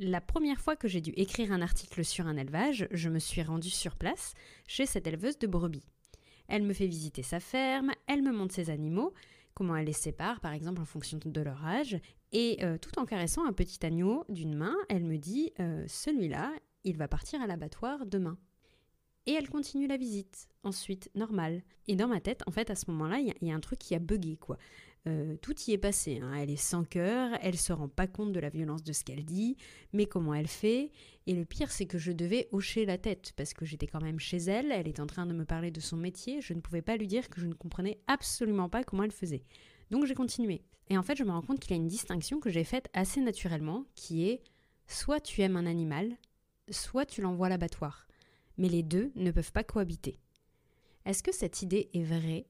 La première fois que j'ai dû écrire un article sur un élevage, je me suis rendue sur place chez cette éleveuse de brebis. Elle me fait visiter sa ferme, elle me montre ses animaux, comment elle les sépare par exemple en fonction de leur âge, et euh, tout en caressant un petit agneau d'une main, elle me dit euh, celui-là, il va partir à l'abattoir demain. Et elle continue la visite, ensuite, normal. Et dans ma tête, en fait, à ce moment-là, il y, a un truc qui a bugué, quoi. Euh, tout y est passé. Hein. Elle est sans cœur, elle se rend pas compte de la violence de ce qu'elle dit, mais comment elle fait. Et le pire, c'est que je devais hocher la tête parce que j'étais quand même chez elle. Elle est en train de me parler de son métier. Je ne pouvais pas lui dire que je ne comprenais absolument pas comment elle faisait. Donc j'ai continué. Et en fait, je me rends compte qu'il y a une distinction que j'ai faite assez naturellement, qui est soit tu aimes un animal, soit tu l'envoies à l'abattoir. Mais les deux ne peuvent pas cohabiter. Est-ce que cette idée est vraie